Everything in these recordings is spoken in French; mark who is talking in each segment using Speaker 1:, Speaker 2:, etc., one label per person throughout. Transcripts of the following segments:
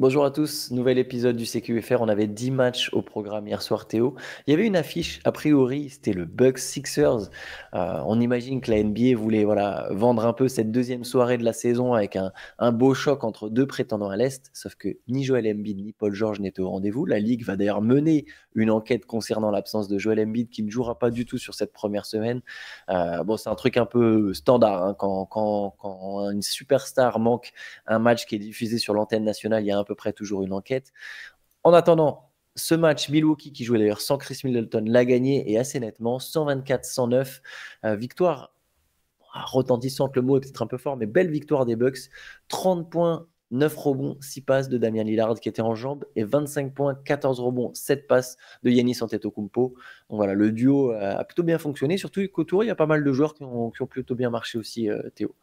Speaker 1: Bonjour à tous, nouvel épisode du CQFR. On avait 10 matchs au programme hier soir, Théo. Il y avait une affiche, a priori, c'était le Bucks Sixers. Euh, on imagine que la NBA voulait voilà, vendre un peu cette deuxième soirée de la saison avec un, beau choc entre deux prétendants à l'Est, sauf que ni Joel Embiid ni Paul George n'étaient au rendez-vous. La Ligue va d'ailleurs mener une enquête concernant l'absence de Joel Embiid qui ne jouera pas du tout sur cette première semaine. Euh, bon, c'est un truc un peu standard. Hein. quand, quand une superstar manque un match qui est diffusé sur l'antenne nationale, il y a un peu près toujours une enquête. En attendant, ce match, Milwaukee, qui jouait d'ailleurs sans Chris Middleton, l'a gagné et assez nettement, 124-109. Euh, victoire ah, retentissante, le mot est peut-être un peu fort, mais belle victoire des Bucks. 30 points, 9 rebonds, 6 passes de Damien Lillard qui était en jambes et 25 points, 14 rebonds, 7 passes de Yanis Antetokounmpo. Donc voilà, le duo euh, a plutôt bien fonctionné, surtout qu'autour, il y a pas mal de joueurs qui ont, plutôt bien marché aussi, euh, Théo.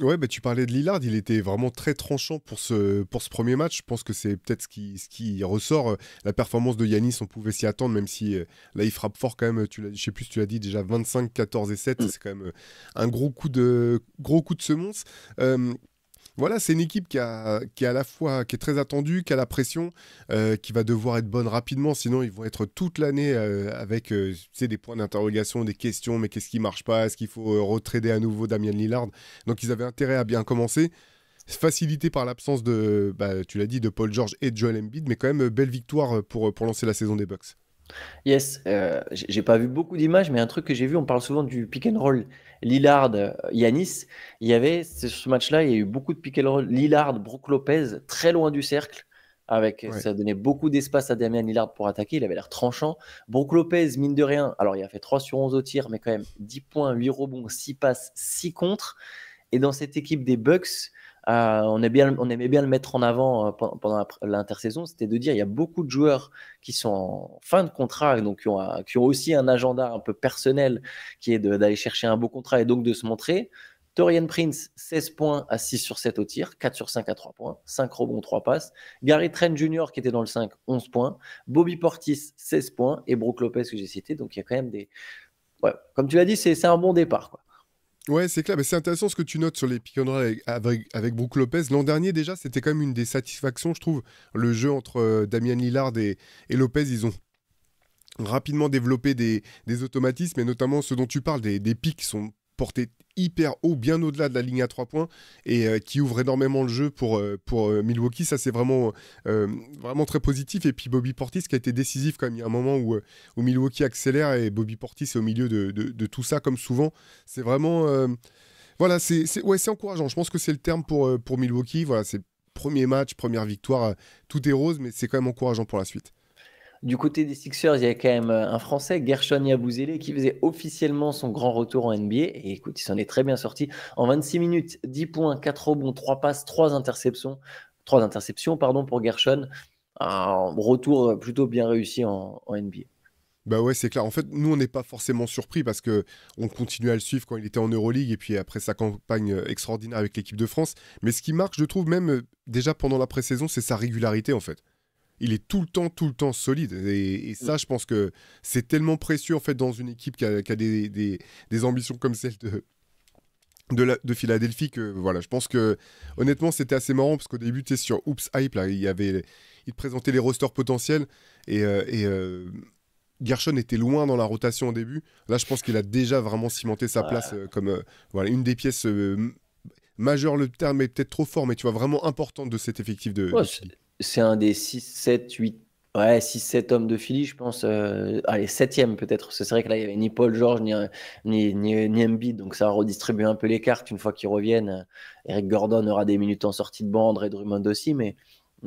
Speaker 2: Ouais, bah, tu parlais de Lillard, il était vraiment très tranchant pour ce, pour ce premier match. Je pense que c'est peut-être ce qui, ce qui ressort. Euh, la performance de Yanis, on pouvait s'y attendre, même si euh, là, il frappe fort quand même. Tu je sais plus si tu l'as dit déjà 25, 14 et 7. Mm. C'est quand même euh, un gros coup de, gros coup de semonce voilà, c'est une équipe qui, a, à la fois qui est très attendue, qui a la pression, euh, qui va devoir être bonne rapidement, sinon ils vont être toute l'année euh, avec euh, des points d'interrogation, des questions, mais qu'est-ce qui marche pas, est-ce qu'il faut retrader à nouveau Damien Lillard Donc ils avaient intérêt à bien commencer, facilité par l'absence de, bah, tu l'as dit, de Paul George et de Joel Embiid, mais quand même belle victoire pour, pour lancer la saison des Bucks. Yes, euh, j'ai pas vu beaucoup d'images, mais un truc que j'ai vu, on parle souvent du pick and roll.
Speaker 1: Lillard, Yanis, euh, il y avait ce match-là, il y a eu beaucoup de pick and roll. Lillard, Brook Lopez, très loin du cercle. Avec, Ça donnait beaucoup d'espace à Damien Lillard pour attaquer. Il avait l'air tranchant. Brook Lopez, mine de rien, alors il a fait 3 sur 11 au tir, mais quand même 10 points, 8 rebonds, 6 passes, 6 contre. Et dans cette équipe des Bucks, euh, on, aimait bien, le mettre en avant euh, pendant l'intersaison, c'était de dire il y a beaucoup de joueurs qui sont en fin de contrat, donc qui ont, aussi un agenda un peu personnel qui est d'aller chercher un beau contrat et donc de se montrer. Torian Prince, 16 points à 6 sur 7 au tir, 4 sur 5 à 3 points, 5 rebonds, 3 passes. Gary Trent Jr., qui était dans le 5, 11 points. Bobby Portis, 16 points. Et Brooke Lopez, que j'ai cité. Donc il y a quand même des. comme tu l'as dit, c'est un bon départ. Quoi.
Speaker 2: Ouais, c'est clair. Mais c'est intéressant ce que tu notes sur les pick avec, avec, Lopez. L'an dernier, déjà, c'était quand même une des satisfactions, je trouve. Le jeu entre euh, Damian Lillard et, Lopez, ils ont rapidement développé des, automatismes, et notamment ceux dont tu parles, des, des pics sont porté hyper haut, bien au-delà de la ligne à trois points et euh, qui ouvre énormément le jeu pour, euh, pour euh, Milwaukee. Ça, c'est vraiment, vraiment très positif. Et puis Bobby Portis qui a été décisif quand même. Il y a un moment où, où Milwaukee accélère et Bobby Portis est au milieu de, tout ça, comme souvent. C'est vraiment. voilà, c'est ouais, encourageant. Je pense que c'est le terme pour, pour Milwaukee. Voilà, c'est premier match, première victoire. Tout est rose, mais c'est quand même encourageant pour la suite.
Speaker 1: Du côté des Sixers, il y a quand même euh, un Français, Gershon Yabouzélé, qui faisait officiellement son grand retour en NBA. Et écoute, il s'en est très bien sorti. En 26 minutes, 10 points, 4 rebonds, 3 passes, 3 interceptions.
Speaker 2: 3 interceptions pardon, pour Gershon. Un retour plutôt bien réussi en, NBA. Bah ouais, c'est clair. En fait, nous, on n'est pas forcément surpris parce que on continue à le suivre quand il était en Euroleague et puis après sa campagne euh, extraordinaire avec l'équipe de France. Mais ce qui marque, je trouve, même euh, déjà pendant la pré-saison, c'est sa régularité en fait il est tout le temps, tout le temps solide. Et, ça, mm. je pense que c'est tellement précieux, en fait, dans une équipe qui a, des, ambitions comme celle de, de, Philadelphie, que voilà, je pense que, honnêtement, c'était assez marrant, parce qu'au début, tu sur Oops Hype, là, il y avait... Il présentait les rosters potentiels, et... Euh, euh, Gershon était loin dans la rotation au début. Là, je pense qu'il a déjà vraiment cimenté sa place euh, comme voilà, une des pièces majeures, le terme est peut-être trop fort, mais tu vois, vraiment importante de cet effectif de c'est un des 6, 7, 8, ouais, 6, 7 hommes de Philly, je pense.
Speaker 1: Euh, allez, 7 peut-être. C'est vrai que là, il n'y avait ni Paul George, ni, ni, donc ça redistribue un peu les cartes une fois qu'ils reviennent. Euh, Eric Gordon aura des minutes en sortie de Bande, Red Drummond aussi, mais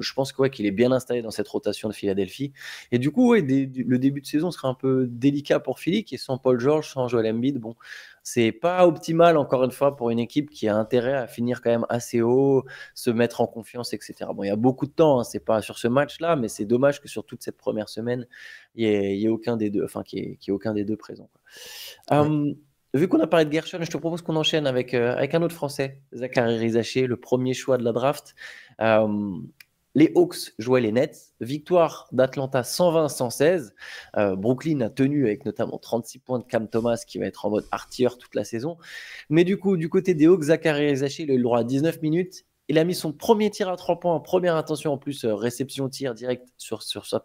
Speaker 1: je pense qu'il est bien installé dans cette rotation de Philadelphie. Et du coup, le début de saison sera un peu délicat pour Philly, qui est sans Paul George, sans Joel Embiid. Bon, c'est pas optimal, encore une fois, pour une équipe qui a intérêt à finir quand même assez haut, se mettre en confiance, etc. Bon, il y a beaucoup de temps, hein, c'est pas sur ce match-là, mais c'est dommage que sur toute cette première semaine, il n'y ait, aucun des deux, enfin, qu'il est aucun des deux présents. Hum, vu qu'on a parlé de Gershon, je te propose qu'on enchaîne avec, euh, avec un autre Français, Zachary Rizaché, le premier choix de la draft. Hum, les Hawks jouaient les Nets. Victoire d'Atlanta 120-116. Euh, Brooklyn a tenu avec notamment 36 points de Cam Thomas qui va être en mode artilleur toute la saison. Mais du coup, du côté des Hawks, Zachary Zaché, le droit à 19 minutes. Il a mis son premier tir à trois points, première intention en plus, euh, réception-tir direct sur, sur sa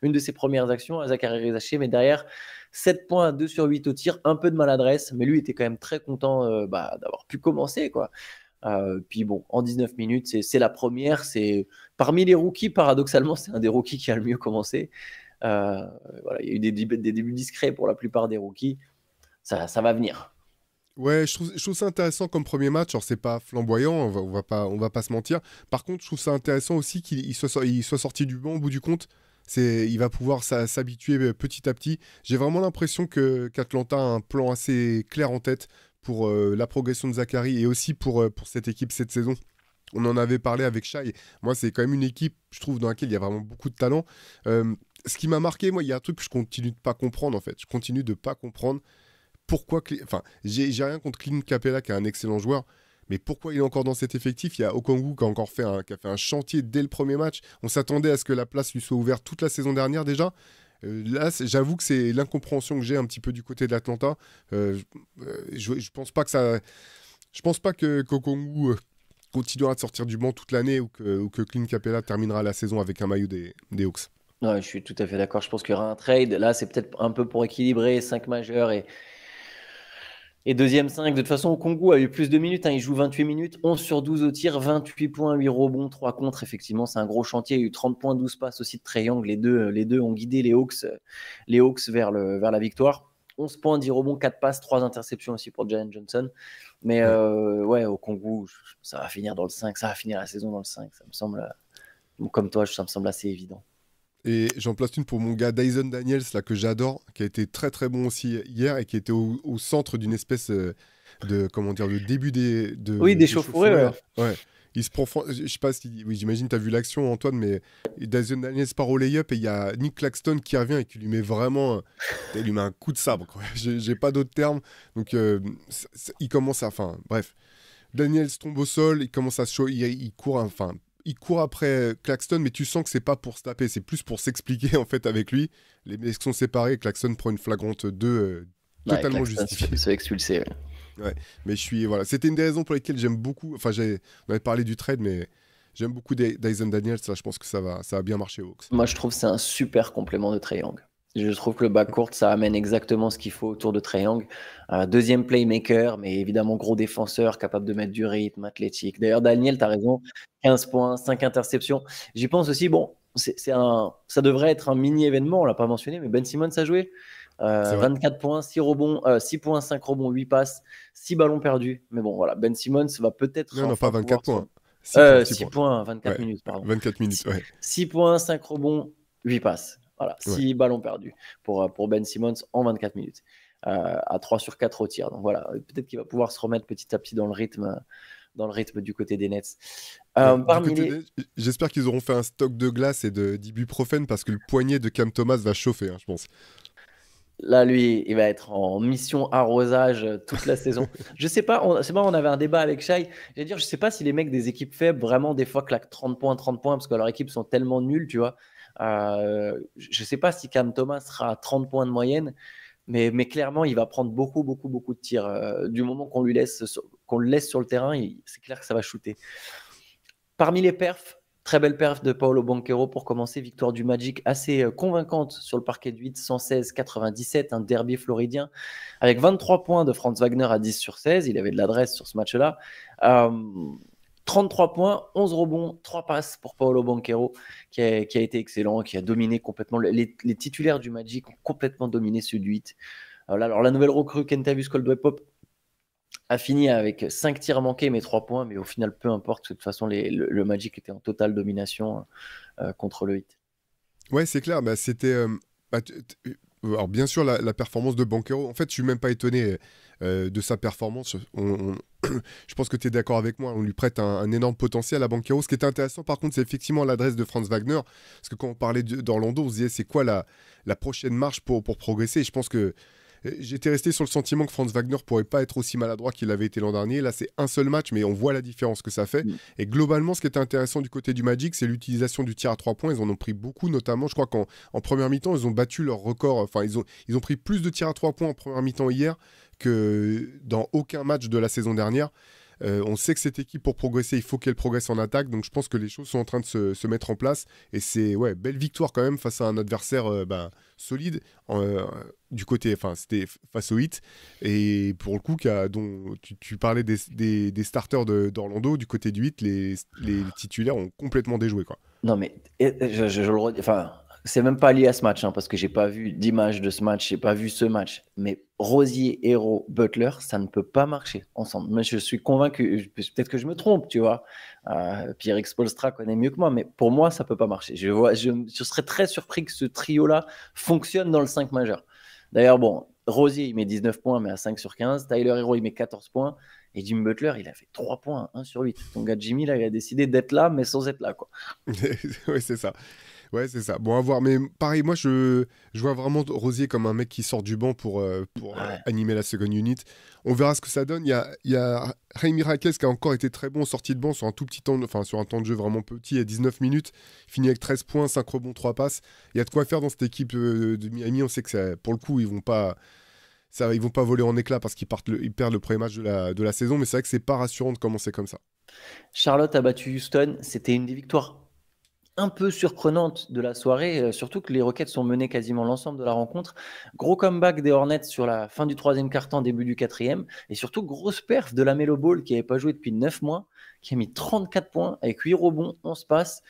Speaker 1: une de ses premières actions à Zachary Rezaché Mais derrière, 7 points, 2 sur 8 au tir, un peu de maladresse, mais lui était quand même très content euh, bah, d'avoir pu commencer. quoi. Euh, puis bon, en 19 minutes, c'est la première. C'est parmi les rookies, paradoxalement, c'est un des rookies qui a le mieux commencé. Euh, il y a eu des, débuts discrets pour la plupart des rookies. Ça, va venir.
Speaker 2: Ouais, je trouve, ça intéressant comme premier match. Alors c'est pas flamboyant, on va, va pas, on va pas se mentir. Par contre, je trouve ça intéressant aussi qu'il soit, soit sorti du banc au bout du compte il va pouvoir s'habituer euh, petit à petit. J'ai vraiment l'impression que qu'Atlanta a un plan assez clair en tête pour euh, la progression de Zachary et aussi pour, euh, pour cette équipe cette saison. On en avait parlé avec Shai. Moi, c'est quand même une équipe, je trouve, dans laquelle il y a vraiment beaucoup de talent. Euh, ce qui m'a marqué, moi, il y a un truc que je continue de pas comprendre, en fait. Je continue de pas comprendre pourquoi. Cl... Enfin, j'ai rien contre Clint Capella, qui est un excellent joueur. Mais pourquoi il est encore dans cet effectif Il y a Okongu qui a encore fait qui a fait un chantier dès le premier match. On s'attendait à ce que la place lui soit ouverte toute la saison dernière déjà. Euh, là, j'avoue que c'est l'incompréhension que j'ai un petit peu du côté de l'Atlanta. Euh, euh, je, ne pense pas que ça. Je pense pas que Kokongu continuera de sortir du banc toute l'année ou que, ou Clint Capella terminera la saison avec un maillot des, Hawks. je suis tout à
Speaker 1: fait d'accord. Je pense qu'il y aura un trade. Là, c'est peut-être un peu pour équilibrer 5 majeurs et, et deuxième 5, de toute façon, Congo a eu plus de minutes. Hein. il joue 28 minutes, 11 sur 12 au tir, 28 points, 8 rebonds, 3 contre. Effectivement, c'est un gros chantier. Il y a eu 30 points, 12 passes aussi de triangle. Les deux, les deux ont guidé les Hawks, euh, les Hawks vers, le, vers la victoire. 11 points, 10 rebonds, 4 passes, 3 interceptions aussi pour Jalen Johnson. Mais ouais, euh, au Congo, ça va finir dans le 5. Ça va finir la saison dans le 5. Ça me semble, euh, comme toi, ça me semble assez évident.
Speaker 2: Et j'en place une pour mon gars Dyson Daniels, là, que j'adore, qui a été très très bon aussi hier et qui était au, centre d'une espèce euh, de, comment dire, le début des. De, oui, des, chauffourées, hein. ouais. Il se profond. je sais pas si, oui, j'imagine tu as vu l'action Antoine, mais Dyson Daniels part au lay-up et il y a Nick Claxton qui revient et qui lui met vraiment, il lui met un coup de sabre, quoi. J'ai pas d'autres termes. Donc euh, il commence à, enfin, bref, Daniels tombe au sol, il commence à se il, il, court, enfin, il court après Claxton, mais tu sens que c'est pas pour se taper, c'est plus pour s'expliquer en fait avec lui. Les mecs sont séparés, Claxton prend une flagrante 2 euh, totalement justifiée. mais je suis voilà, c'était une des raisons pour lesquelles j'aime beaucoup. Enfin, on avait parlé du trade, mais j'aime beaucoup Dyson Daniels. je pense que ça va, ça a bien marché aux
Speaker 1: Moi, je trouve c'est un super complément de triangle. Je trouve que le backcourt, ça amène exactement ce qu'il faut autour de Triangle. Un deuxième playmaker, mais évidemment gros défenseur, capable de mettre du rythme, athlétique. D'ailleurs, Daniel, tu as raison, 15 points, 5 interceptions. J'y pense aussi, bon, c'est un, ça devrait être un mini événement, on ne l'a pas mentionné, mais Ben Simmons a joué. 24 euh, points, 6 rebonds, 6 euh, points, 5 rebonds, 8 passes, 6 ballons perdus. Mais bon, voilà, Ben Simmons va peut-être. Non, non, pas 24 points. 6, points, 24 euh, minutes, pardon. 24 minutes, 6, 6 points, 5 rebonds, 8 passes. Voilà, 6 ballons perdus pour, euh, pour Ben Simmons en 24 minutes, euh, à 3 sur 4 au tir. Donc voilà, euh, peut-être qu'il va pouvoir se remettre petit à petit dans le rythme, dans le rythme du côté des Nets.
Speaker 2: J'espère qu'ils auront fait un stock de glace et de d'ibuprofène parce que le poignet de Cam Thomas va chauffer, hein, je pense.
Speaker 1: Là, lui, il va être en mission arrosage toute la saison. Je sais pas, c'est moi, on avait un débat avec Shai. J'allais dire, je sais pas si les mecs des équipes faibles vraiment des fois claquent 30 points, 30 points parce que leurs équipes sont tellement nulles, tu vois. Euh, je ne sais pas si Cam Thomas sera à 30 points de moyenne, mais, mais clairement, il va prendre beaucoup, beaucoup, beaucoup de tirs. Euh, du moment qu'on lui laisse, qu'on le laisse sur le terrain, c'est clair que ça va shooter. Parmi les perfs, Très belle perf de Paolo Banquero pour commencer. Victoire du Magic assez euh, convaincante sur le parquet de 8, 116-97, un derby floridien, avec 23 points de Franz Wagner à 10 sur 16. Il avait de l'adresse sur ce match-là. 33 points, 11 rebonds, 3 passes pour Paolo Banquero, qui a, été excellent, qui a dominé complètement. Les, titulaires du Magic ont complètement dominé celui du euh, Alors, alors la nouvelle recrue, Kentavius Coldwell Pop, a fini avec 5 tirs manqués, mais 3 points. Mais au final, peu importe, de toute façon, le, Magic était en totale
Speaker 2: domination euh, contre le hit. Ouais, c'est clair. Bah, c'était. Euh, bah, alors bien sûr, la, performance de Banquero, en fait, je suis même pas étonné euh, de sa performance. je pense que tu es d'accord avec moi, on lui prête un, énorme potentiel à Banquero. Ce qui est intéressant, par contre, c'est effectivement l'adresse de Franz Wagner. Parce que quand on parlait d'Orlando, on se disait, c'est quoi la, prochaine marche pour, pour progresser Et je pense que J'étais resté sur le sentiment que Franz Wagner pourrait pas être aussi maladroit qu'il avait été l'an dernier. Là, c'est un seul match, mais on voit la différence que ça fait. Mm. Et globalement, ce qui était intéressant du côté du Magic, c'est l'utilisation du tir à trois points. Ils en ont pris beaucoup, notamment, je crois qu'en première mi-temps, ils ont battu leur record. Enfin, ils ont, ils ont pris plus de tirs à trois points en première mi-temps hier que dans aucun match de la saison dernière. Euh, on sait que cette équipe, pour progresser, il faut qu'elle progresse en attaque. Donc je pense que les choses sont en train de se, mettre en place. Et c'est, ouais, belle victoire quand même face à un adversaire euh, bah, solide euh, du côté, enfin, c'était face au hit. Et pour le coup, dont tu, parlais des, starters d'Orlando, du côté du hit, les, titulaires ont complètement déjoué. Quoi. Non, mais
Speaker 1: je, je le redis, enfin c'est même pas lié à ce match, hein, parce que j'ai pas vu d'image de ce match, j'ai pas vu ce match. Mais Rosier, Hero, Butler, ça ne peut pas marcher ensemble. Mais je suis convaincu, peut-être que je me trompe, tu vois. Euh, Pierre Expolstra connaît mieux que moi, mais pour moi, ça peut pas marcher. Je, vois, je, serais très surpris que ce trio-là fonctionne dans le 5 majeur. D'ailleurs, bon, Rosier, il met 19 points, mais à 5 sur 15. Tyler Hero, il met 14 points. Et Jim Butler, il a fait 3 points, 1 sur 8. Ton gars Jimmy, là, il a décidé d'être là, mais sans être là. quoi.
Speaker 2: oui, c'est ça. Ouais, c'est ça. Bon, à voir. Mais pareil, moi, je, je vois vraiment Rosier comme un mec qui sort du banc pour, euh, pour euh, animer la seconde unit. On verra ce que ça donne. Il y a, il y a qui a encore été très bon sorti de banc sur un tout petit temps, enfin, sur un temps de jeu vraiment petit, à 19 minutes. Fini avec 13 points, 5 rebonds, 3 passes. Il y a de quoi faire dans cette équipe euh, de Miami. On sait que pour le coup, ils vont pas. Ça, ils vont pas voler en éclats parce qu'ils partent ils perdent le premier match de la, de la saison, mais c'est vrai que c'est pas rassurant de commencer comme ça. Charlotte a battu Houston, c'était une des victoires
Speaker 1: un peu surprenante de la soirée, euh, surtout que les requêtes sont menées quasiment l'ensemble de la rencontre. Gros comeback des Hornets sur la fin du troisième quart-temps, début du quatrième, et surtout grosse perf de la Melo Ball qui n'avait pas joué depuis 9 mois, qui a mis 34 points avec 8 rebonds, 11 passes.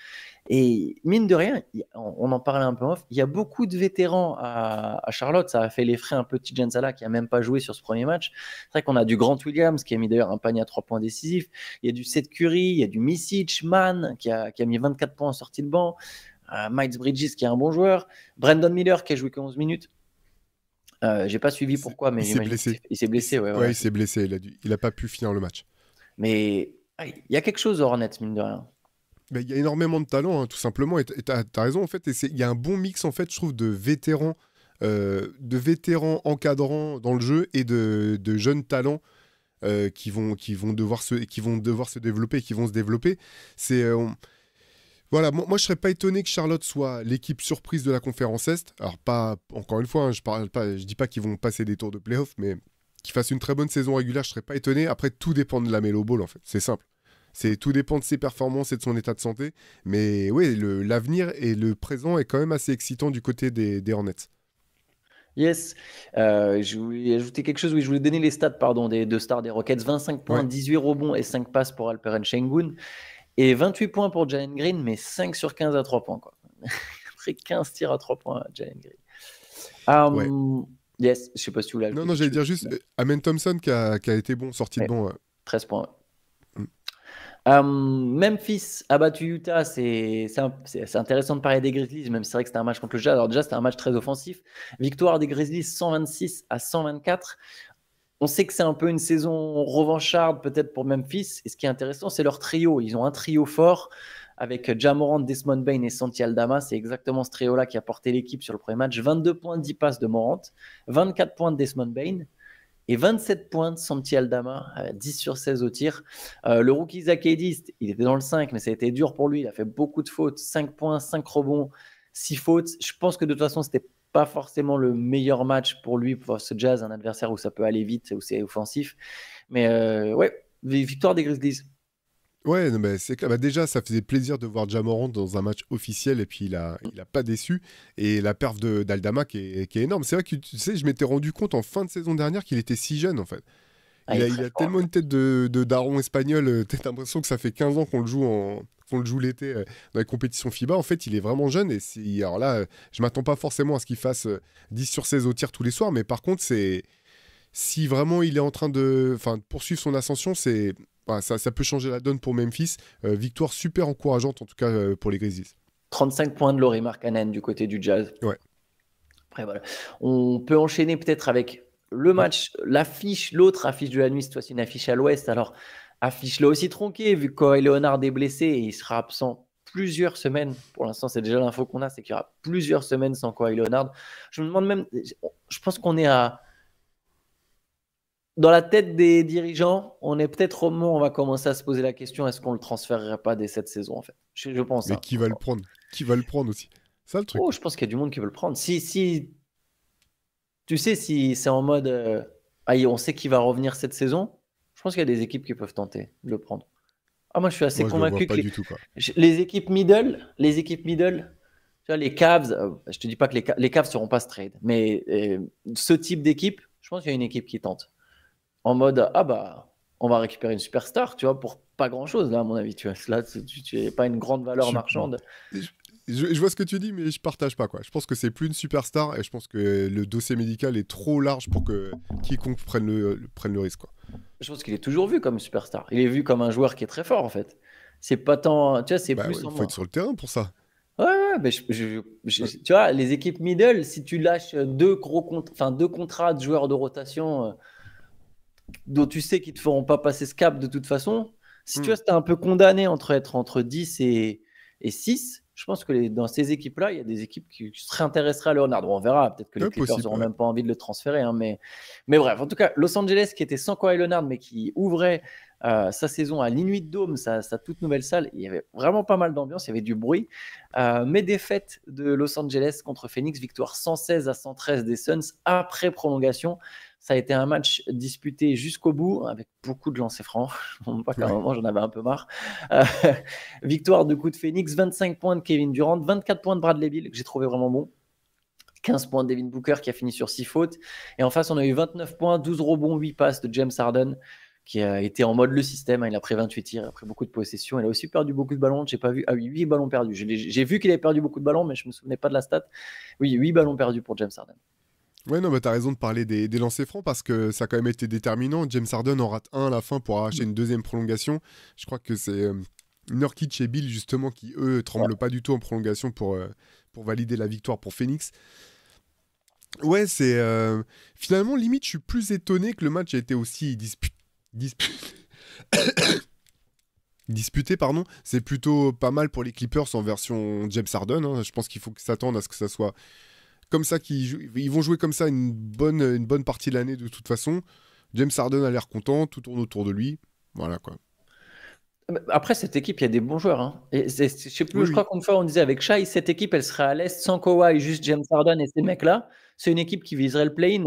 Speaker 1: Et mine de rien, on en parlait un peu off, il y a beaucoup de vétérans à, Charlotte. Ça a fait les frais un peu de Sala qui a même pas joué sur ce premier match. C'est vrai qu'on a du Grant Williams qui a mis d'ailleurs un panier à trois points décisifs. Il y a du Seth Curry, il y a du Misich, Mann qui a, qui a mis 24 points en sortie de banc. Euh, Mike Bridges qui est un bon joueur. Brandon Miller qui a joué que 11 minutes. Euh, J'ai pas suivi pourquoi, mais il s'est blessé. Il s'est blessé, ouais. ouais, il s'est
Speaker 2: blessé. Il a, il a pas pu finir le match. Mais il y a quelque chose, Hornets, mine de rien. Il y a énormément de talents, hein, tout simplement. Et tu as, raison, en fait. Il y a un bon mix, en fait, je trouve, de vétérans, euh, de vétérans encadrants dans le jeu et de, jeunes talents. Euh, qui, vont, qui, vont devoir se, qui vont devoir se développer, qui vont se développer. C'est euh, voilà, moi, moi je serais pas étonné que Charlotte soit l'équipe surprise de la conférence Est. Alors pas encore une fois, hein, je parle pas, je dis pas qu'ils vont passer des tours de playoff, mais qu'ils fassent une très bonne saison régulière, je serais pas étonné. Après tout dépend de la Melo Ball en fait, c'est simple tout dépend de ses performances et de son état de santé. Mais oui, l'avenir et le présent est quand même assez excitant du côté des, des Hornets.
Speaker 1: Yes. Euh, je voulais ajouter quelque chose. Oui, je voulais donner les stats pardon, des deux stars des Rockets 25 points, 18 rebonds et 5 passes pour Alperen Shengun. Et 28 points pour Jalen Green, mais 5 sur 15 à 3 points. Quoi. 15 tirs à 3 points à Jalen Green.
Speaker 2: Um, ouais.
Speaker 1: Yes, je sais pas si tu l'as. Non, non, j'allais dire juste
Speaker 2: euh, Amen Thompson qui a, été bon, sorti de bon.
Speaker 1: 13 points. Memphis a battu Utah, c'est intéressant de parler des Grizzlies, même si c'est vrai que c'était un match contre le Jazz. Alors déjà, c'était un match très offensif. Victoire des Grizzlies 126 à 124. On sait que c'est un peu une saison revancharde peut-être pour Memphis. Et ce qui est intéressant, c'est leur trio. Ils ont un trio fort avec Jamorant, Desmond Bain et Santi Aldama. C'est exactement ce trio-là qui a porté l'équipe sur le premier match. 22 points, 10 passes de Morant, 24 points de Desmond Bain, et 27 points de Santi Aldama, 10 euh, sur 16 au tir. Euh, le rookie Zach il était dans le 5, mais ça a été dur pour lui. Il a fait beaucoup de fautes, 5 points, 5 rebonds, 6 fautes. Je pense que de toute façon, n'était pas forcément le meilleur match pour lui, pour ce Jazz, un adversaire où ça peut aller vite, où c'est offensif. Mais euh,
Speaker 2: ouais, victoire des Grizzlies. Ouais, mais c'est bah, déjà, ça faisait plaisir de voir Jamorant dans un match officiel et puis il a, il a pas déçu. Et la perf d'Aldama qui est, qui est énorme. C'est vrai que tu sais, je m'étais rendu compte en fin de saison dernière qu'il était si jeune en fait. Il a, tellement une tête de, daron espagnol, euh, t'as l'impression que ça fait 15 ans qu'on le joue en, qu'on le joue l'été euh, dans les compétitions FIBA. En fait, il est vraiment jeune. Et alors là, je m'attends pas forcément à ce qu'il fasse 10 euh, sur 16 au tir tous les soirs. Mais par contre, c'est si vraiment il est en train de, enfin, poursuivre son ascension, c'est ça, ça, peut changer la donne pour Memphis. Euh, victoire super encourageante, en tout cas, euh, pour les Grizzlies. 35 points de Laurie Markkanen du côté du Jazz. Ouais. Après, voilà.
Speaker 1: On peut enchaîner peut-être avec le match, l'affiche, l'autre affiche de la nuit, cette fois-ci une affiche à l'ouest. Alors, affiche-là aussi tronquée, vu que Leonard est blessé et il sera absent plusieurs semaines. Pour l'instant, c'est déjà l'info qu'on a, c'est qu'il y aura plusieurs semaines sans Kawhi Leonard. Je me demande même, je pense qu'on est à dans la tête des dirigeants, on est peut-être au moment où on va commencer à se poser la question est-ce qu'on le transférerait pas dès cette saison en fait
Speaker 2: je, pense. Mais hein. qui va le prendre Qui va le prendre aussi Ça le truc. Oh, je pense qu'il y a du monde qui veut le prendre. Si si
Speaker 1: tu sais si c'est en mode ah, on sait qui va revenir cette saison, je pense qu'il y a des équipes qui peuvent tenter de le prendre. Ah moi je suis assez convaincu que les, équipes middle, les équipes middle, les Cavs, euh, je te dis pas que les, les Cavs seront pas ce trade, mais euh, ce type d'équipe, je pense qu'il y a une équipe qui tente en mode ah bah on va récupérer une superstar, tu vois, pour pas grand chose là à mon avis, tu vois. Là, tu n'es pas une grande valeur marchande.
Speaker 2: Je, vois ce que tu dis, mais je partage pas quoi. Je pense que c'est plus une superstar et je pense que le dossier médical est trop large pour que quiconque prenne le, le risque quoi. Je pense qu'il est
Speaker 1: toujours vu comme une superstar. Il est vu comme un joueur qui est très fort en fait. C'est pas tant, tu vois, c'est bah plus. Il faut être sur le terrain pour ça. Ouais, ouais, mais tu vois, les équipes middle, si tu lâches deux gros, enfin deux contrats de joueurs de rotation euh, dont tu sais qu'ils te feront pas passer ce cap de toute façon, si tu hmm. tu es un peu condamné entre être entre 10 et, et 6, je pense que les, dans ces équipes-là, il y a des équipes qui se réintéresseraient à Leonard. On verra, peut-être que les Clippers n'auront même pas envie de le transférer. Hein, mais, mais bref, en tout cas, Los Angeles, qui était sans à Leonard, mais qui ouvrait euh, sa saison à l'Inuit Dome, sa, toute nouvelle salle, il y avait vraiment pas mal d'ambiance, il y avait du bruit. Euh, mais défaite de Los Angeles contre Phoenix, victoire 116 à 113 des Suns après prolongation. Ça a été un match disputé jusqu'au bout, avec beaucoup de lancers francs. Je pas qu'à un moment, j'en avais un peu marre. Euh, victoire de coup de Phoenix, 25 points de Kevin Durant, 24 points de Bradley Bill, que j'ai trouvé vraiment bon. 15 points de Devin Booker, qui a fini sur 6 fautes. Et en face, on a eu 29 points, 12 rebonds, 8 passes de James Harden qui a été en mode le système. Hein. Il a pris 28 tirs, après a beaucoup de possessions. Il a aussi perdu beaucoup de ballons. J'ai pas vu. Ah oui, 8 ballons
Speaker 2: perdus. J'ai vu qu'il avait
Speaker 1: perdu beaucoup de ballons, mais je me souvenais pas de la stat. Oui, 8 ballons perdus pour James Harden.
Speaker 2: Ouais, non, bah t'as raison de parler des, lancers francs parce que ça a quand même été déterminant. James Harden en rate un à la fin pour arracher mm. une deuxième prolongation. Je crois que c'est euh, et Bill, justement, qui eux tremblent pas du tout en prolongation pour, euh, pour valider la victoire pour Phoenix. Ouais, c'est. Euh, finalement, limite, je suis plus étonné que le match ait été aussi disputé. pardon, c'est plutôt pas mal pour les Clippers en version James Harden. Hein. Je pense qu'il faut s'attendre à ce que ça soit comme ça qu'ils Ils vont jouer comme ça une bonne, une bonne partie de l'année de toute façon. James Harden a l'air content, tout tourne autour de lui. Voilà quoi.
Speaker 1: Ah, après, cette équipe, il y a des bons joueurs. Hein. Et je sais plus, je crois qu'on qu'une fois, on disait avec Shai, cette équipe, elle serait à l'Est sans Kawhi, juste James Harden et ces mecs-là. C'est une équipe qui viserait le play-in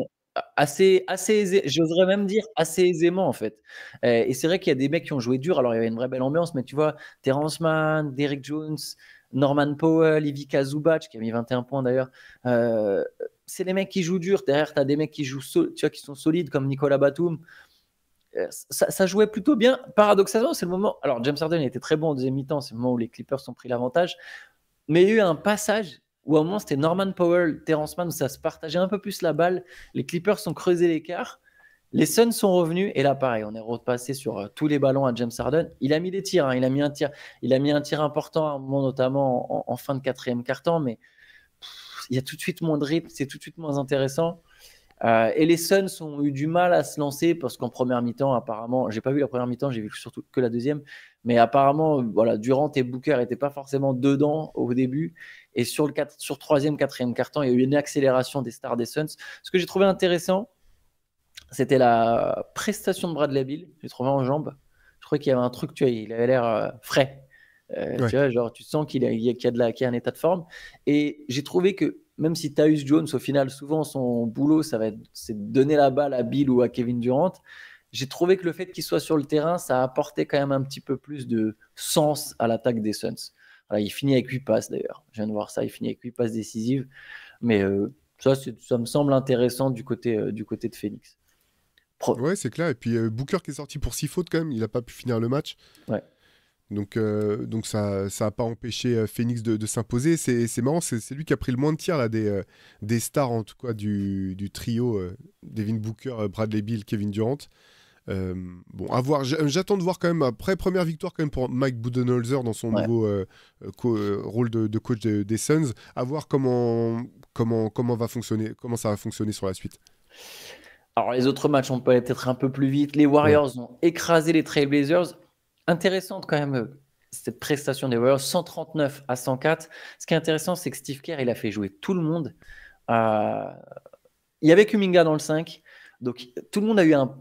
Speaker 1: assez, assez j'oserais même dire assez aisément en fait. et c'est vrai qu'il y a des mecs qui ont joué dur, alors il y avait une vraie belle ambiance, mais tu vois, Terrence Mann, Derrick Jones, Norman Powell, Ivica Zubac, qui a mis 21 points d'ailleurs. Euh, c'est les mecs qui jouent dur. Derrière, tu as des mecs qui, jouent qui sont solides, comme Nicolas Batum. Euh, ça, jouait plutôt bien. Paradoxalement, c'est le moment. Alors, James Harden était très bon en deuxième mi-temps. C'est le moment où les Clippers ont pris l'avantage. Mais il y a eu un passage où, à un moment, c'était Norman Powell, Terrence Mann, où ça se partageait un peu plus la balle. Les Clippers ont creusé l'écart. Les Suns sont revenus et là pareil, on est repassé sur euh, tous les ballons à James Harden. Il a mis des tirs, hein, il a mis un tir, il a mis un tir important, notamment en, fin de quatrième quart mais il y a tout de suite moins de rythme, c'est tout de suite moins intéressant. Euh, et les Suns ont eu du mal à se lancer parce qu'en première mi-temps, apparemment, j'ai pas vu la première mi-temps, j'ai vu surtout que la deuxième, mais apparemment, euh, voilà, Durant et Booker n'étaient pas forcément dedans au début. Et sur le sur troisième, quatrième carton, il y a eu une accélération des stars des Suns. Ce que j'ai trouvé intéressant, c'était la prestation de bras de la Bill, j'ai trouvé en jambes. Je crois qu'il y avait un truc, tu il avait l'air euh, frais. Euh, tu sens qu'il a, a, de un état de forme. Et j'ai trouvé que même si Thaïs Jones, au final, souvent, son boulot, ça va c'est donner la balle à Bill ou à Kevin Durant. J'ai trouvé que le fait qu'il soit sur le terrain, ça a apporté quand même un petit peu plus de sens à l'attaque des Suns. il finit avec 8 passes d'ailleurs. Je viens de voir ça, il finit avec 8 passes décisives. Mais euh, ça, ça me semble
Speaker 2: intéressant du côté, du côté de Phoenix. Ouais, c'est clair. Et puis euh, Booker qui est sorti pour six fautes quand même, il n'a pas pu finir le match. Donc, euh, donc ça n'a pas empêché euh, Phoenix de, s'imposer. C'est marrant, c'est lui qui a pris le moins de tirs là, des, des stars, en tout du, du trio Devin Booker, Bradley Bill, Kevin Durant. bon, à voir. J'attends de voir quand même après première victoire quand même pour Mike Budenholzer dans son nouveau rôle de, coach des Suns. À voir comment comment comment va fonctionner, comment ça va fonctionner sur la suite.
Speaker 1: Alors, les autres matchs ont peut-être un peu plus vite. Les Warriors ont écrasé les Trailblazers. Intéressante quand même cette prestation des Warriors, 139 à 104. Ce qui est intéressant, c'est que Steve Kerr, il a fait jouer tout le monde. Euh, il y avait Kuminga dans le 5. Donc, tout le monde a eu un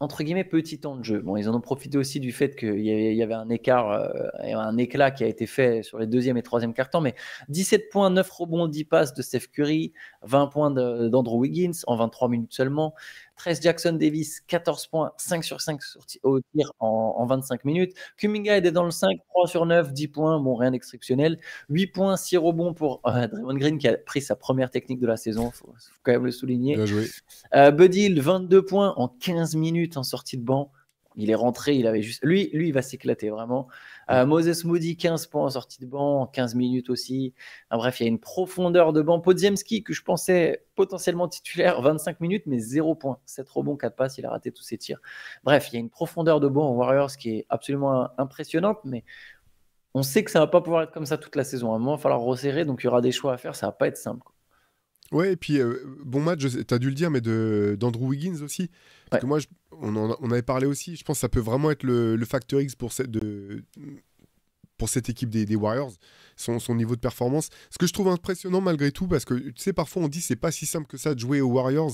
Speaker 1: entre guillemets petit temps de jeu. Bon, ils en ont profité aussi du fait qu'il y, avait un écart, euh, un éclat qui a été fait sur les deuxième et troisième cartons. Mais 17 points, 9 rebonds, 10 passes de Steph Curry, 20 points d'Andrew Wiggins en 23 minutes seulement. 13 Jackson Davis, 14 points, 5 sur 5 au tir en, 25 minutes. Kuminga est dans le 5, 3 sur 9, 10 points, bon, rien d'exceptionnel. 8 points, 6 rebonds pour euh, Draymond Green qui a pris sa première technique de la saison, il faut quand même le souligner. Bien euh, Hill, 22 points en 15 minutes en sortie de banc. Il est rentré, il avait juste. Lui, lui, il va s'éclater vraiment. Euh, Moses Moody, 15 points en sortie de banc, 15 minutes aussi. bref, il y a une profondeur de banc. Podziemski, que je pensais potentiellement titulaire, 25 minutes, mais 0 points. c'est trop bon 4 passes, il a raté tous ses tirs. Bref, il y a une profondeur de banc aux Warriors qui est absolument impressionnante, mais on sait que ça va pas pouvoir être comme ça toute la saison. À un moment, il va falloir resserrer, donc il y aura des choix à faire, ça va pas être simple.
Speaker 2: Ouais, et puis euh, bon match, tu as dû le dire, mais d'Andrew Wiggins aussi. Parce que moi, on, en, avait parlé aussi, je pense que ça peut vraiment être le, le facteur X pour cette, de, pour cette équipe des, Warriors, son, niveau de performance. Ce que je trouve impressionnant malgré tout, parce que tu sais, parfois on dit c'est pas si simple que ça de jouer aux Warriors,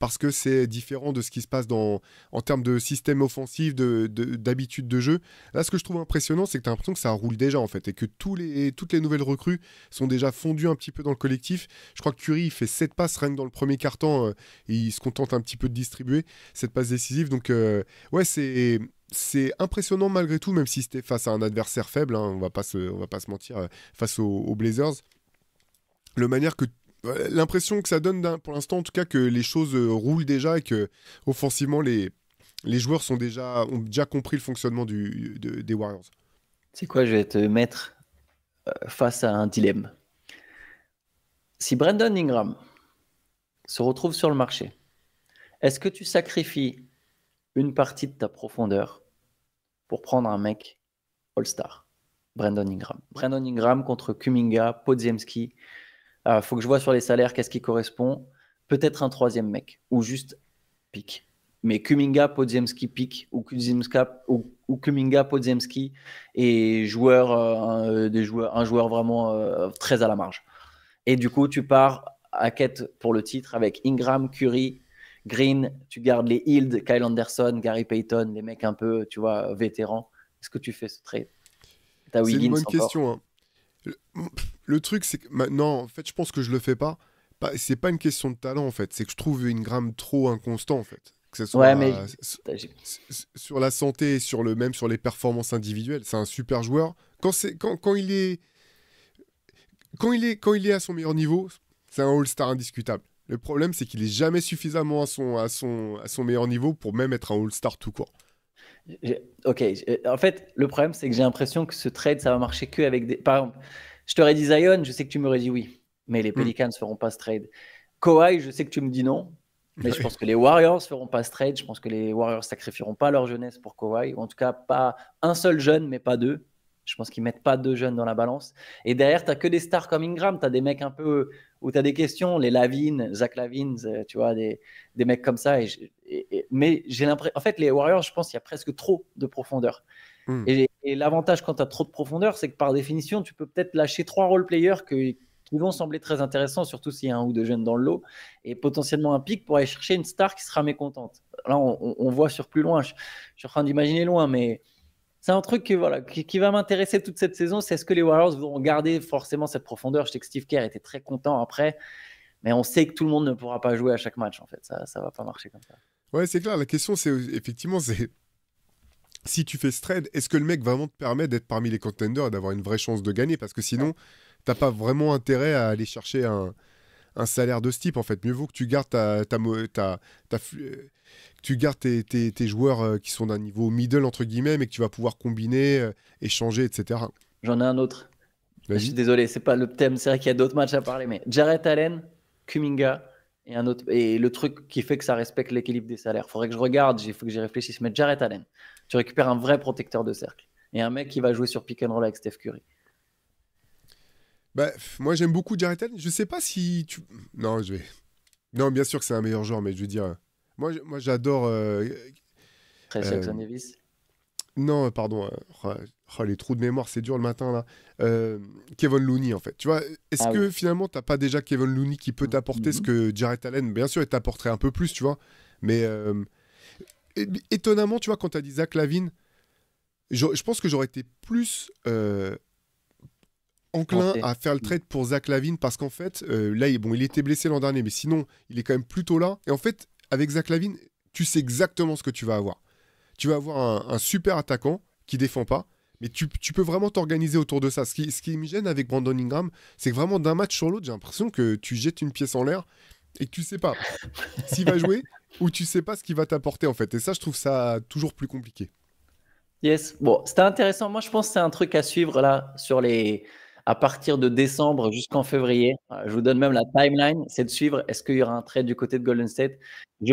Speaker 2: parce que c'est différent de ce qui se passe dans, en termes de système offensif, d'habitude de, de, jeu. Là, ce que je trouve impressionnant, c'est que tu as l'impression que ça roule déjà, en fait, et que tous les, toutes les nouvelles recrues sont déjà fondues un petit peu dans le collectif. Je crois que Curie il fait 7 passes rien que dans le premier quart-temps, euh, et il se contente un petit peu de distribuer cette passe décisive. Donc, euh, ouais, c'est c'est impressionnant malgré tout, même si c'était face à un adversaire faible, hein, on, va pas se, on va pas se mentir, euh, face aux, Blazers. Le manière que euh, l'impression que ça donne pour l'instant en tout cas que les choses euh, roulent déjà et que offensivement les, les joueurs sont déjà ont déjà compris le fonctionnement du, des Warriors.
Speaker 1: C'est quoi, je vais te mettre face à un dilemme. Si Brandon Ingram se retrouve sur le marché, est-ce que tu sacrifies une partie de ta profondeur pour prendre un mec All-Star, Brandon Ingram. Brandon Ingram contre Kuminga, Podziemski. Il euh, faut que je vois sur les salaires qu'est-ce qui correspond. Peut-être un troisième mec ou juste pique. Mais Kuminga, Podziemski, pique ou, ou, Kuminga, Podziemski et joueur, euh, euh, des joueurs, un joueur vraiment très à la marge. Et du coup, tu pars à quête pour le titre avec Ingram, Curry, Green, tu gardes les Hild, Kyle Anderson, Gary Payton, les mecs un peu, tu vois, vétérans. Est-ce que tu fais ce trade C'est une bonne question.
Speaker 2: Hein. Le, truc, c'est que maintenant, en fait, je pense que je le fais pas. c'est pas une question de talent, en fait. C'est que je trouve une gramme trop inconstant, en fait. Que ce soit sur la santé sur le même sur les performances individuelles. C'est un super joueur. Quand, c'est, quand, il est, quand, il est, quand il est à son meilleur niveau, c'est un All-Star indiscutable. Le problème, c'est qu'il est jamais suffisamment à son, à, son, à son meilleur niveau pour même être un All-Star tout court. Ok, en fait, le problème, c'est que j'ai l'impression que ce trade, ça va marcher que avec des. Par exemple,
Speaker 1: je t'aurais dit Zion, je sais que tu m'aurais dit oui, mais les hmm. Pelicans ne feront pas ce trade. Kawhi, je sais que tu me dis non, mais je pense que les Warriors feront pas ce trade. Je pense que les Warriors sacrifieront pas leur jeunesse pour Kawhi, ou en tout cas pas un seul jeune, mais pas deux. Je pense qu'ils mettent pas deux jeunes dans la balance. Et derrière, tu n'as que des stars comme Ingram. Tu as des mecs un peu où tu as des questions, les lavines Zach Lavines, euh, tu vois, des, des mecs comme ça. Et mais j'ai l'impression. En fait, les Warriors, je pense qu'il y a presque trop de profondeur. Hmm. Et, l'avantage quand tu as trop de profondeur, c'est que par définition, tu peux peut-être lâcher trois role-players qui vont sembler très intéressants, surtout s'il y a un ou deux jeunes dans le lot, et potentiellement un pic pour aller chercher une star qui sera mécontente. Là, on, voit sur plus loin. je suis en train d'imaginer loin, mais c'est un truc qui, voilà, qui, va m'intéresser toute cette saison. C'est est-ce que les Warriors vont garder forcément cette profondeur Je sais que Steve Kerr était très content après, mais on sait que tout le monde ne pourra pas jouer à chaque match. En fait, ça ne va pas marcher comme ça.
Speaker 2: Ouais, c'est clair. La question, c'est effectivement, c'est si tu fais ce trade, est-ce que le mec vraiment te permet d'être parmi les contenders et d'avoir une vraie chance de gagner Parce que sinon, tu n'as pas vraiment intérêt à aller chercher un, un salaire de ce type, en fait. Mieux vaut que tu gardes ta, ta, ta, euh, tu gardes tes, tes, joueurs euh, qui sont d'un niveau middle, entre guillemets, mais que tu vas pouvoir combiner, euh, échanger, etc. J'en ai un autre. Désolé,
Speaker 1: ce désolé, c'est pas le thème, c'est vrai qu'il y a d'autres matchs à parler, mais Jarrett Allen, Kuminga et un autre et le truc qui fait que ça respecte l'équilibre des salaires. Faudrait que je regarde, il faut que j'y réfléchisse. Mais Jarrett Allen, tu récupères un vrai protecteur de cercle et un mec qui va jouer sur pick and roll avec Steph Curry.
Speaker 2: Bah, moi, j'aime beaucoup Jared Allen. Je sais pas si tu. Non, je vais. Non, bien sûr que c'est un meilleur joueur, mais je veux dire. Moi, moi j'adore. Euh, euh, non, pardon. Hein. Oh, oh, les trous de mémoire, c'est dur le matin, là. Euh, Kevin Looney, en fait. Tu vois, est-ce ah que finalement, finalement, t'as pas déjà Kevin Looney qui peut t'apporter ce mm-hmm. que Jared Allen, bien sûr, il t'apporterait un peu plus, tu vois. Mais étonnamment, tu vois, quand t'as dit Zach Lavine, je pense que j'aurais été plus enclin à faire le trade pour Zach Lavine parce qu'en fait, euh, là, il, bon, il était blessé l'an dernier, mais sinon, il est quand même plutôt là. Et en fait, avec Zach Lavine, tu sais exactement ce que tu vas avoir. Tu vas avoir un, super attaquant qui défend pas, mais tu, peux vraiment t'organiser autour de ça. Ce qui, ce qui me gêne avec Brandon Ingram, c'est que vraiment d'un match sur l'autre, j'ai l'impression que tu jettes une pièce en l'air et que tu sais pas s'il va jouer ou tu sais pas ce qu'il va t'apporter en fait. Et ça, je trouve ça toujours plus compliqué.
Speaker 1: Yes, bon, c'était intéressant. Moi, je pense que c'est un truc à suivre là sur les, à partir de décembre jusqu'en février. Euh, je vous donne même la timeline, c'est de suivre est-ce qu'il y aura un trade du côté de Golden State. Je,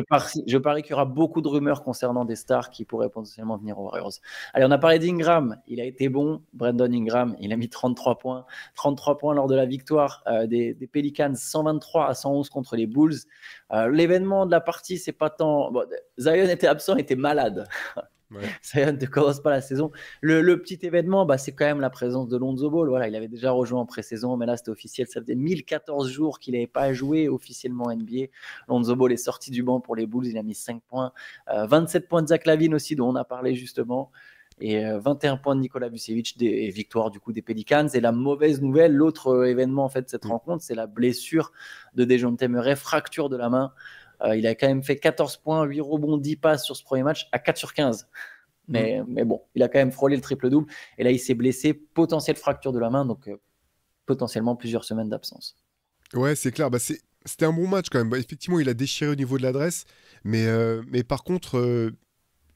Speaker 1: parie, qu'il y aura beaucoup de rumeurs concernant des stars qui pourraient potentiellement venir aux Warriors. Allez, on a parlé d'Ingram, il a été bon, Brandon Ingram, il a mis 33 points, 33 points lors de la victoire euh, des, Pelicans 123 à 111 contre les Bulls. Euh, l'événement de la partie, c'est pas tant Zion était absent, était malade. Ça ne commence pas la saison. Le, petit événement, bah, c'est quand même la présence de Lonzo Ball. Voilà, il avait déjà rejoint en pré-saison, mais là c'était officiel. Ça faisait 1014 jours qu'il n'avait pas joué officiellement NBA. Lonzo Ball est sorti du banc pour les Bulls. Il a mis 5 points, 27 euh, points de Zach Lavine aussi, dont on a parlé justement et 21 euh, points de Nicolas Vucevic et victoire du coup des Pelicans. Et la mauvaise nouvelle, l'autre euh, événement en fait de cette mm. rencontre, c'est la blessure de Dejounte Murray, fracture de la main. Euh, il a quand même fait 14 points, 8 rebonds, 10 passes sur ce premier match à 4 sur 15. Mais, mhm. mais bon, il a quand même frôlé le triple-double. Et là, il s'est blessé, potentielle fracture de la main, donc euh,
Speaker 2: potentiellement plusieurs semaines d'absence. Ouais, c'est clair. Bah, c'était un bon match quand même. Bah, effectivement, il a déchiré au niveau de l'adresse. Mais, euh, mais par contre,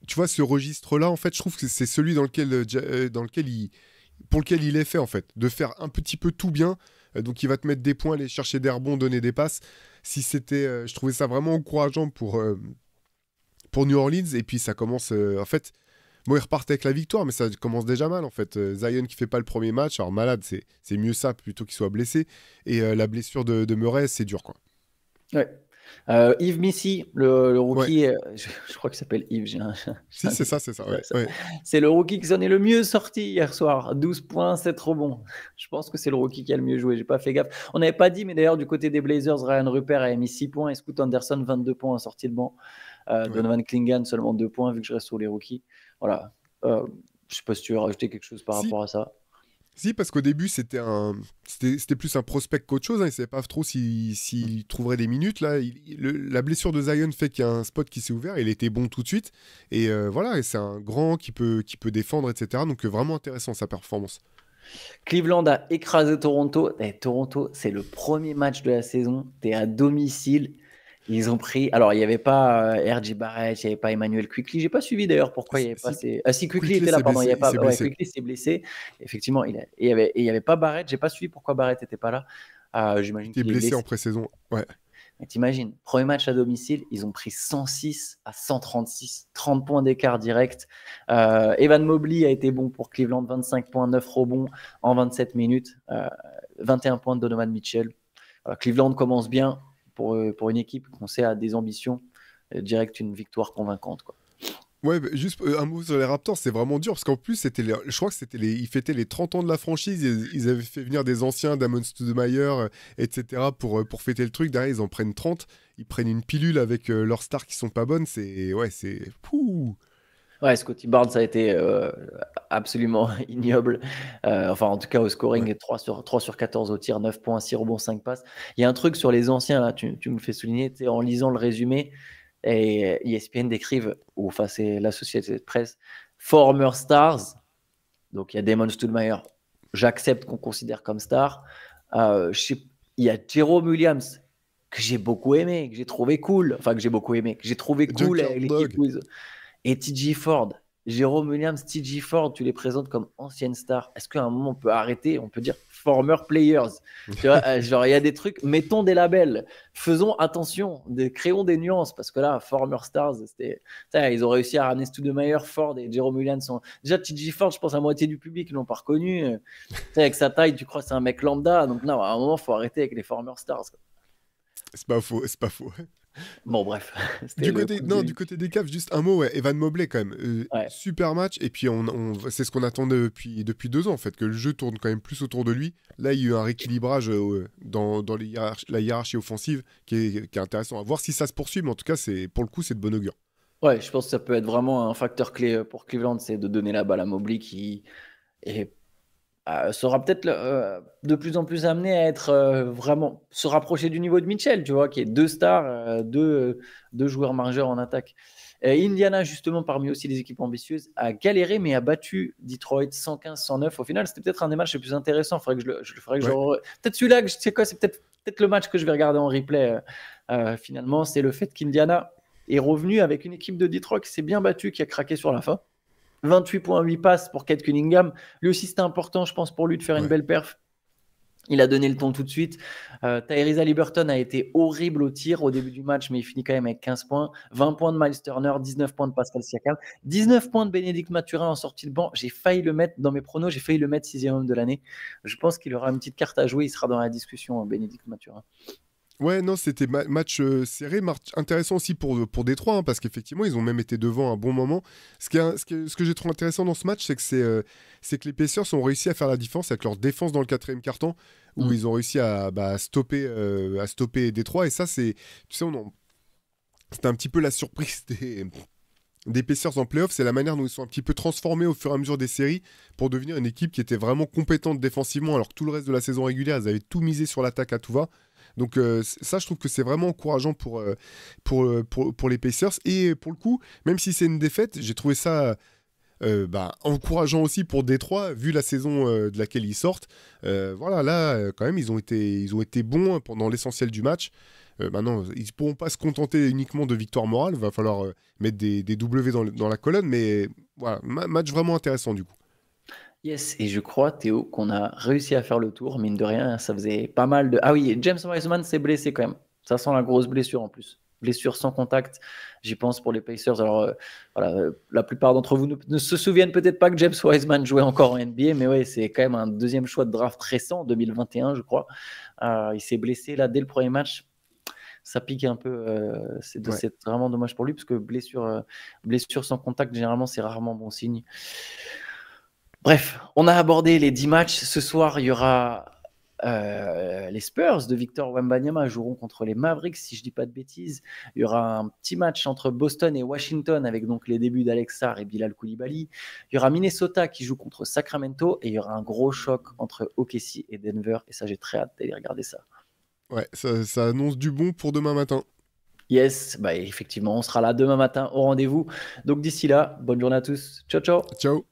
Speaker 2: tu vois, ce registre-là, en fait, je trouve que c'est celui dans lequel, dans lequel il, pour lequel il est fait, en fait. De faire un petit peu tout bien. donc, il va te mettre des points, aller chercher des rebonds, donner des passes si c'était, euh, je trouvais ça vraiment encourageant pour, euh, pour New Orleans. Et puis ça commence, euh, en fait, Bon, ils repartent avec la victoire, mais ça commence déjà mal en fait. Zion qui fait pas le premier match, alors malade, c'est mieux ça plutôt qu'il soit blessé. Et la blessure de, de c'est dur quoi. Ouais.
Speaker 1: Euh, Yves Missy, le, rookie, euh, je, crois qu'il s'appelle Yves. si, c'est ça, c'est ça. C'est le rookie qui s'en est le mieux sorti hier soir. 12 points, c'est trop bon Je pense que c'est le rookie qui a le mieux joué. J'ai pas fait gaffe. On n'avait pas dit, mais d'ailleurs, du côté des Blazers, Ryan Rupert a mis 6 points et Scoot Anderson 22 points en sortie de banc. Euh, Donovan Klingan seulement 2 points, vu que je reste sur les rookies. Voilà. je sais pas si tu veux rajouter quelque chose par rapport à ça.
Speaker 2: Si, parce qu'au début, c'était un, c'était plus un prospect qu'autre chose. Hein. Il ne savait pas trop s'il mm. trouverait des minutes. Là, la blessure de Zion fait qu'il y a un spot qui s'est ouvert. Il était bon tout de suite. Et euh, voilà, c'est un grand qui peut, qui peut défendre, etc. Donc, euh, vraiment intéressant sa performance.
Speaker 1: Cleveland a écrasé Toronto. Et eh, Toronto, c'est le premier match de la saison. Tu es à domicile. Ils ont pris. Alors, il n'y avait pas euh, RJ Barrett, il n'y avait pas Emmanuel Quickly. J'ai pas suivi d'ailleurs pourquoi il n'y avait pas. si euh, Quickly, était là, pardon. il y avait pas... Barrett Quickly s'est blessé. Effectivement, il, y avait... n'y avait pas Barrett. J'ai pas suivi pourquoi Barrett n'était pas là. Euh, J'imagine qu'il est blessé, en
Speaker 2: pré-saison. Ouais. T'imagines, premier match
Speaker 1: à domicile, ils ont pris 106 à 136, 30 points d'écart direct. Euh, Evan Mobley a été bon pour Cleveland, 25 points, 9 rebonds en 27 minutes, 21 points de Donovan Mitchell. Cleveland commence bien, euh, pour, une équipe qu'on sait a des ambitions, euh, direct une victoire convaincante. Quoi.
Speaker 2: Ouais, juste euh, un mot sur les Raptors, c'est vraiment dur parce qu'en plus, c'était je crois que c'était ils fêtaient les 30 ans de la franchise. Ils, avaient fait venir des anciens, Damon Stoudemeyer etc., pour, pour fêter le truc. Derrière, ils en prennent 30. Ils prennent une pilule avec leurs stars qui sont pas bonnes. C'est. Ouais, c'est. Pouh! Ouais,
Speaker 1: Scotty Barnes a été euh, absolument ignoble. Euh, enfin, en tout cas, au scoring, 3, sur, sur 14 au tir, 9 points, 6 rebonds, 5 passes. Il y a un truc sur les anciens, là, tu, tu me fais souligner, en lisant le résumé, et ESPN décrivent, ou enfin, c'est la société de presse, former stars. Donc, il y a Damon Stuhlmeier, j'accepte qu'on considère comme star. Euh, il y a Jerome Williams, que j'ai beaucoup aimé, que j'ai trouvé cool, enfin, que j'ai beaucoup aimé, que j'ai trouvé cool avec l'équipe et TJ Ford, Jérôme Williams, TJ Ford, tu les présentes comme anciennes stars. Est-ce qu'à un moment, on peut arrêter On peut dire former players. Euh, genre, il y a des trucs. Mettons des labels. Faisons attention. créons des nuances. Parce que là, former stars, c'était. Ils ont réussi à ramener Studemeyer, Ford et Jérôme Williams. Sont... Déjà, TJ Ford, je pense à moitié du public ne l'ont pas reconnu. avec sa taille, tu crois que c'est un mec lambda. Donc, non, à un moment, il faut arrêter avec les former stars.
Speaker 2: C'est pas faux. C'est pas faux. Bon, bref. Du côté, non, du... côté des Cavs, juste un mot, ouais, Evan Mobley quand même. Euh, super match. Et puis, c'est ce qu'on attendait depuis, depuis deux ans, en fait, que le jeu tourne quand même plus autour de lui. Là, il y a eu un rééquilibrage euh, dans, la hiérarchie offensive qui est, intéressant. À voir si ça se poursuit, mais en tout cas, pour le coup, c'est de bon augure.
Speaker 1: Ouais, je pense que ça peut être vraiment un facteur clé euh, pour Cleveland, c'est de donner la balle à Mobley qui est euh, sera peut-être euh, de plus en plus amené à être euh, vraiment se rapprocher du niveau de Mitchell, tu vois, qui est deux stars, deux, deux, joueurs majeurs en attaque. Indiana, justement, parmi aussi les équipes ambitieuses, a galéré mais a battu Detroit 115-109. Au final, c'était peut-être un des matchs les plus intéressants. Faudrait que je, le, Peut-être celui-là, je quoi, c'est peut-être peut-être le match que je vais regarder en replay. finalement, c'est le fait qu'Indiana est revenu avec une équipe de Detroit qui s'est bien battue, qui a craqué sur la fin. 28 points, 8 passes pour Kate Cunningham. Lui aussi, c'était important, je pense, pour lui de faire une belle perf. Il a donné le ton tout de suite. Euh, Liberton a été horrible au tir au début du match, mais il finit quand même avec 15 points. 20 points de Miles Turner, 19 points de Pascal Siakam, 19 points de Bénédicte Mathurin en sortie de banc. J'ai failli le mettre dans mes pronos, j'ai failli le mettre sixième homme de l'année. Je pense qu'il aura une petite carte à jouer, il sera dans la discussion, hein, Bénédicte Mathurin.
Speaker 2: Ouais, non, c'était match euh, serré, match intéressant aussi pour, euh, pour Détroit, hein, parce qu'effectivement, ils ont même été devant un bon moment. Ce, qui est, ce, que, ce que j'ai trouvé intéressant dans ce match, c'est que, c'est euh, c'est que les Pacers ont réussi à faire la différence avec leur défense dans le quatrième carton, où mm. ils ont réussi à, bah, stopper, à stopper Détroit. Et ça, c'est. Tu sais, c'était un petit peu la surprise des. des Pacers en playoff, c'est la manière dont ils sont un petit peu transformés au fur et à mesure des séries pour devenir une équipe qui était vraiment compétente défensivement, alors que tout le reste de la saison régulière, ils avaient tout misé sur l'attaque à tout va. Donc euh, ça, je trouve que c'est vraiment encourageant pour, euh, pour, euh, pour, pour, les Pacers. Et pour le coup, même si c'est une défaite, j'ai trouvé ça... Bah, encourageant aussi pour Détroit, vu la saison de laquelle ils sortent. voilà, là, quand même, ils ont été, ils ont été bons hein, pendant l'essentiel du match. maintenant, ils ne pourront pas se contenter uniquement de victoire morale. Il va falloir mettre des, des W dans, la colonne. Mais voilà, match vraiment intéressant du coup. Yes, et je crois, Théo, qu'on a réussi à faire le tour, mine de
Speaker 1: rien, ça faisait pas mal de... Ah oui, James Wiseman s'est blessé quand même. Ça sent la grosse blessure en plus. Blessure sans contact, j'y pense pour les Pacers. Alors euh, voilà, euh, la plupart d'entre vous ne, se souviennent peut-être pas que James Wiseman jouait encore en NBA, mais ouais, c'est quand même un deuxième choix de draft récent, 2021, je crois. Euh, il s'est blessé là dès le premier match. Ça pique un peu. c'est vraiment dommage pour lui, parce que blessure, blessure sans contact, généralement, c'est rarement bon signe. Bref, on a abordé les 10 matchs. Ce soir, il y aura euh, les Spurs de Victor Wembanyama joueront contre les Mavericks, si je ne dis pas de bêtises. Il y aura un petit match entre Boston et Washington avec donc les débuts d'Alex et Bilal Koulibaly. Il y aura Minnesota qui joue contre Sacramento et il y aura un gros choc entre OKC et Denver. Et ça, j'ai très hâte d'aller regarder ça.
Speaker 2: Ouais, ça, ça annonce du bon pour demain matin.
Speaker 1: Yes, bah effectivement, on sera là demain matin au rendez-vous. Donc d'ici là, bonne journée à tous. Ciao, ciao.
Speaker 2: Ciao.